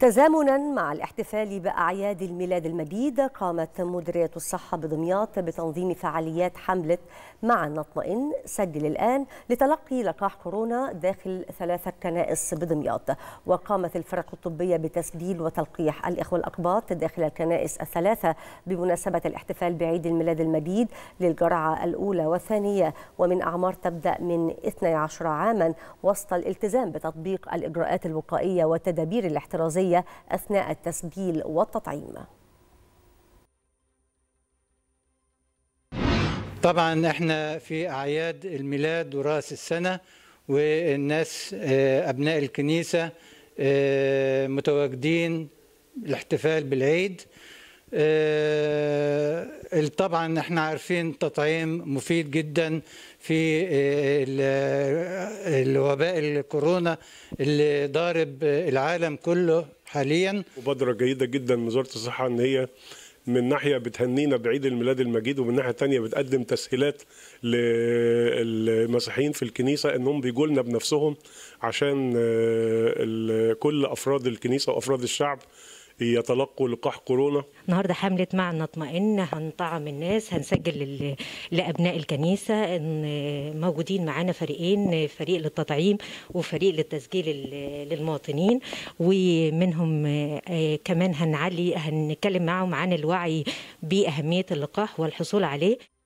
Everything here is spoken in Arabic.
تزامنا مع الاحتفال بأعياد الميلاد المبيد قامت مديرية الصحة بدمياط بتنظيم فعاليات حملة معا نطمئن سجل الآن لتلقي لقاح كورونا داخل ثلاثة كنائس بدمياط وقامت الفرق الطبية بتسجيل وتلقيح الإخوة الأقباط داخل الكنائس الثلاثة بمناسبة الاحتفال بعيد الميلاد المبيد للجرعة الأولى والثانية ومن أعمار تبدأ من 12 عاما وسط الالتزام بتطبيق الإجراءات الوقائية والتدابير الاحترازية الصحية أثناء التسجيل والتطعيم طبعا احنا في أعياد الميلاد ورأس السنة والناس آه، أبناء الكنيسة آه، متواجدين الاحتفال بالعيد آه، طبعا احنا عارفين التطعيم مفيد جدا في الوباء الكورونا اللي ضارب العالم كله حاليا مبادره جيده جدا من وزاره الصحه ان هي من ناحيه بتهنينا بعيد الميلاد المجيد ومن ناحيه تانية بتقدم تسهيلات للمسيحيين في الكنيسه انهم بيجوا لنا بنفسهم عشان آه، كل افراد الكنيسه وافراد الشعب يتلقوا لقاح كورونا النهارده حمله معنى اطمئن هنطعم الناس هنسجل لابناء الكنيسه ان موجودين معانا فريقين فريق للتطعيم وفريق للتسجيل للمواطنين ومنهم آه، كمان هنعلي هنتكلم معاهم عن الوعي باهميه اللقاح والحصول عليه